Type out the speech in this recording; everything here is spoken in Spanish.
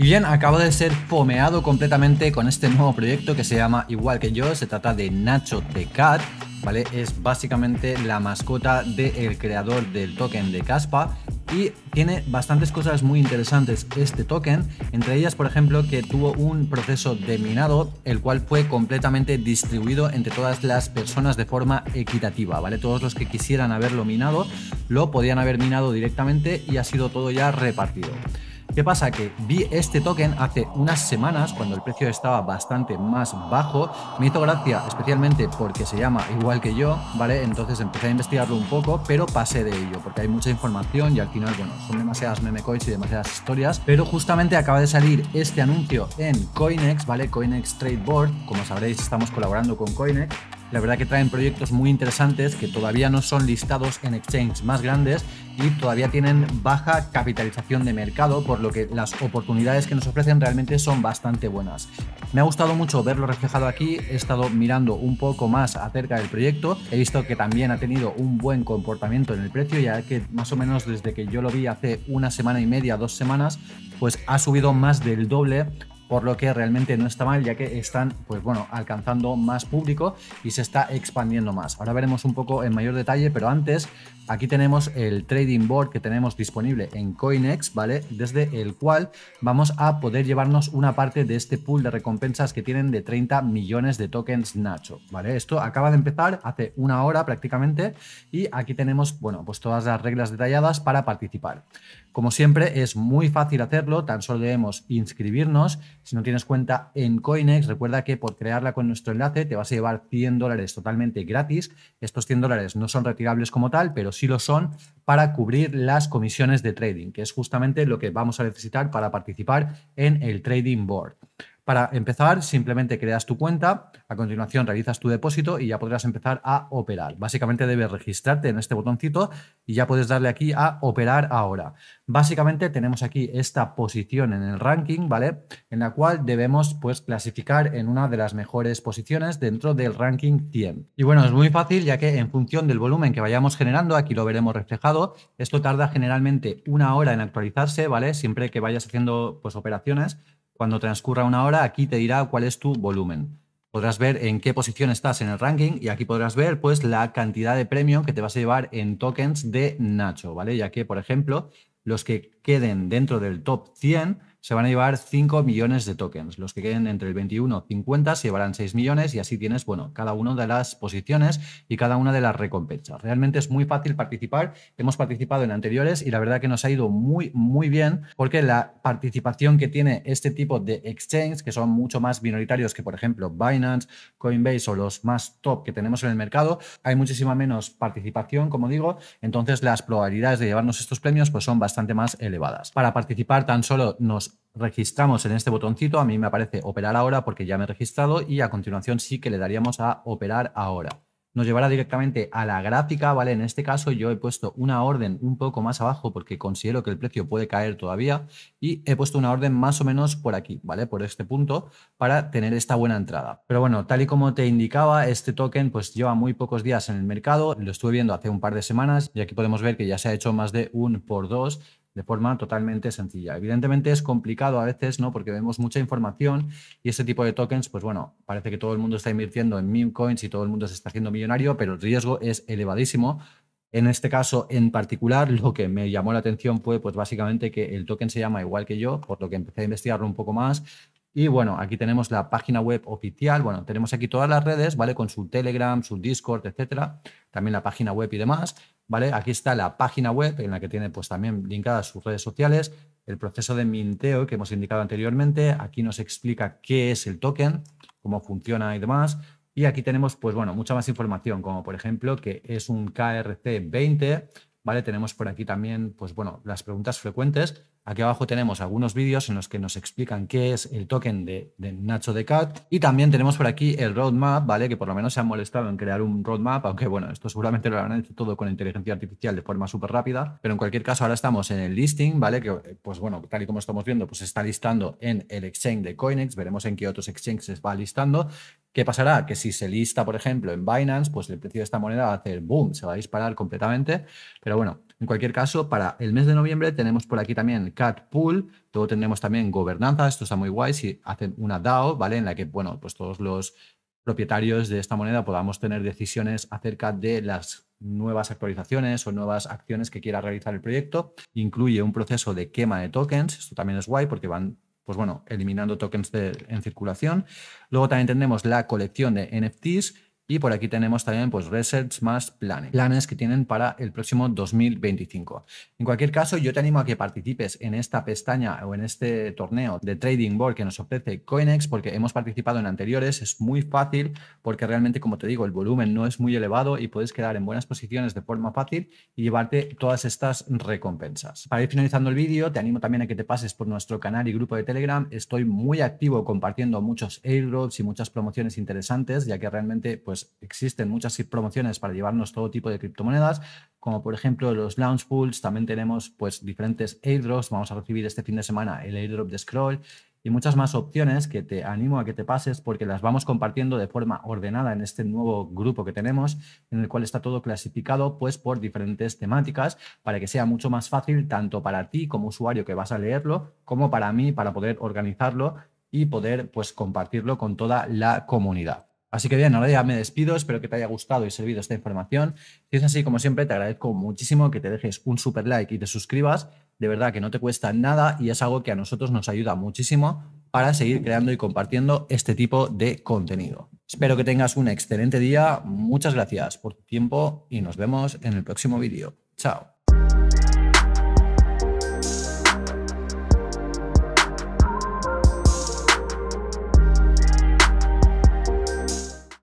Y bien, acabo de ser fomeado completamente con este nuevo proyecto que se llama Igual que yo, se trata de Nacho The ¿vale? Es básicamente la mascota del creador del token de Caspa y tiene bastantes cosas muy interesantes este token, entre ellas por ejemplo que tuvo un proceso de minado el cual fue completamente distribuido entre todas las personas de forma equitativa, ¿vale? Todos los que quisieran haberlo minado lo podían haber minado directamente y ha sido todo ya repartido. ¿Qué pasa? Que vi este token hace unas semanas cuando el precio estaba bastante más bajo. Me hizo gracia especialmente porque se llama igual que yo, ¿vale? Entonces empecé a investigarlo un poco, pero pasé de ello porque hay mucha información y al final, bueno, son demasiadas meme coins y demasiadas historias. Pero justamente acaba de salir este anuncio en CoinEx, ¿vale? CoinEx Trade Board. Como sabréis, estamos colaborando con CoinEx la verdad que traen proyectos muy interesantes que todavía no son listados en exchanges más grandes y todavía tienen baja capitalización de mercado, por lo que las oportunidades que nos ofrecen realmente son bastante buenas. Me ha gustado mucho verlo reflejado aquí, he estado mirando un poco más acerca del proyecto, he visto que también ha tenido un buen comportamiento en el precio, ya que más o menos desde que yo lo vi hace una semana y media, dos semanas, pues ha subido más del doble por lo que realmente no está mal, ya que están, pues bueno, alcanzando más público y se está expandiendo más. Ahora veremos un poco en mayor detalle, pero antes, aquí tenemos el trading board que tenemos disponible en CoinEx, ¿vale? Desde el cual vamos a poder llevarnos una parte de este pool de recompensas que tienen de 30 millones de tokens Nacho, ¿vale? Esto acaba de empezar hace una hora prácticamente y aquí tenemos, bueno, pues todas las reglas detalladas para participar. Como siempre, es muy fácil hacerlo, tan solo debemos inscribirnos si no tienes cuenta en Coinex, recuerda que por crearla con nuestro enlace te vas a llevar 100 dólares totalmente gratis. Estos 100 dólares no son retirables como tal, pero sí lo son para cubrir las comisiones de trading, que es justamente lo que vamos a necesitar para participar en el Trading Board. Para empezar, simplemente creas tu cuenta, a continuación realizas tu depósito y ya podrás empezar a operar. Básicamente debes registrarte en este botoncito y ya puedes darle aquí a operar ahora. Básicamente tenemos aquí esta posición en el ranking, ¿vale? En la cual debemos pues clasificar en una de las mejores posiciones dentro del ranking 100. Y bueno, es muy fácil ya que en función del volumen que vayamos generando, aquí lo veremos reflejado, esto tarda generalmente una hora en actualizarse, ¿vale? Siempre que vayas haciendo pues operaciones, cuando transcurra una hora, aquí te dirá cuál es tu volumen. Podrás ver en qué posición estás en el ranking y aquí podrás ver pues la cantidad de premio que te vas a llevar en tokens de Nacho, ¿vale? Ya que, por ejemplo, los que queden dentro del top 100 se van a llevar 5 millones de tokens. Los que queden entre el 21 y 50 se llevarán 6 millones y así tienes, bueno, cada una de las posiciones y cada una de las recompensas. Realmente es muy fácil participar. Hemos participado en anteriores y la verdad que nos ha ido muy, muy bien porque la participación que tiene este tipo de exchanges, que son mucho más minoritarios que, por ejemplo, Binance, Coinbase o los más top que tenemos en el mercado, hay muchísima menos participación, como digo, entonces las probabilidades de llevarnos estos premios pues son bastante más elevadas. Para participar tan solo nos registramos en este botoncito, a mí me aparece operar ahora porque ya me he registrado y a continuación sí que le daríamos a operar ahora. Nos llevará directamente a la gráfica, ¿vale? En este caso yo he puesto una orden un poco más abajo porque considero que el precio puede caer todavía y he puesto una orden más o menos por aquí, ¿vale? Por este punto para tener esta buena entrada. Pero bueno, tal y como te indicaba, este token pues lleva muy pocos días en el mercado, lo estuve viendo hace un par de semanas y aquí podemos ver que ya se ha hecho más de un por dos de forma totalmente sencilla. Evidentemente es complicado a veces, ¿no? Porque vemos mucha información y ese tipo de tokens, pues bueno, parece que todo el mundo está invirtiendo en meme coins y todo el mundo se está haciendo millonario, pero el riesgo es elevadísimo. En este caso en particular, lo que me llamó la atención fue, pues básicamente que el token se llama igual que yo, por lo que empecé a investigarlo un poco más. Y bueno, aquí tenemos la página web oficial. Bueno, tenemos aquí todas las redes, ¿vale? Con su Telegram, su Discord, etcétera. También la página web y demás. ¿vale? Aquí está la página web en la que tiene pues también linkadas sus redes sociales, el proceso de minteo que hemos indicado anteriormente, aquí nos explica qué es el token, cómo funciona y demás, y aquí tenemos pues bueno, mucha más información, como por ejemplo que es un KRC20, ¿vale? Tenemos por aquí también pues bueno, las preguntas frecuentes Aquí abajo tenemos algunos vídeos en los que nos explican qué es el token de, Nacho de Cat. Y también tenemos por aquí el roadmap, ¿vale? Que por lo menos se ha molestado en crear un roadmap, aunque bueno, esto seguramente lo habrán hecho todo con inteligencia artificial de forma súper rápida. Pero en cualquier caso, ahora estamos en el listing, ¿vale? Que eh, pues bueno, tal y como estamos viendo, pues se está listando en el exchange de Coinex. Veremos en qué otros exchanges va listando. ¿Qué pasará? Que si se lista, por ejemplo, en Binance, pues el precio de esta moneda va a hacer boom, se va a disparar completamente. Pero bueno, en cualquier caso, para el mes de noviembre tenemos por aquí también cat pool. Luego tenemos también gobernanza, esto está muy guay, si hacen una DAO, ¿vale? En la que, bueno, pues todos los propietarios de esta moneda podamos tener decisiones acerca de las nuevas actualizaciones o nuevas acciones que quiera realizar el proyecto. Incluye un proceso de quema de tokens, esto también es guay porque van pues bueno, eliminando tokens en circulación. Luego también tenemos la colección de NFTs, y por aquí tenemos también pues, research más planes, planes que tienen para el próximo 2025. En cualquier caso, yo te animo a que participes en esta pestaña o en este torneo de Trading Board que nos ofrece CoinEx porque hemos participado en anteriores. Es muy fácil porque realmente, como te digo, el volumen no es muy elevado y puedes quedar en buenas posiciones de forma fácil y llevarte todas estas recompensas. Para ir finalizando el vídeo, te animo también a que te pases por nuestro canal y grupo de Telegram. Estoy muy activo compartiendo muchos airdrops y muchas promociones interesantes, ya que realmente pues pues, existen muchas promociones para llevarnos todo tipo de criptomonedas, como por ejemplo los launch pools, también tenemos pues diferentes airdrops, vamos a recibir este fin de semana el airdrop de Scroll y muchas más opciones que te animo a que te pases porque las vamos compartiendo de forma ordenada en este nuevo grupo que tenemos, en el cual está todo clasificado pues por diferentes temáticas para que sea mucho más fácil tanto para ti como usuario que vas a leerlo, como para mí para poder organizarlo y poder pues compartirlo con toda la comunidad. Así que bien, ahora ya me despido, espero que te haya gustado y servido esta información. Si es así, como siempre, te agradezco muchísimo que te dejes un super like y te suscribas. De verdad que no te cuesta nada y es algo que a nosotros nos ayuda muchísimo para seguir creando y compartiendo este tipo de contenido. Espero que tengas un excelente día, muchas gracias por tu tiempo y nos vemos en el próximo vídeo. Chao.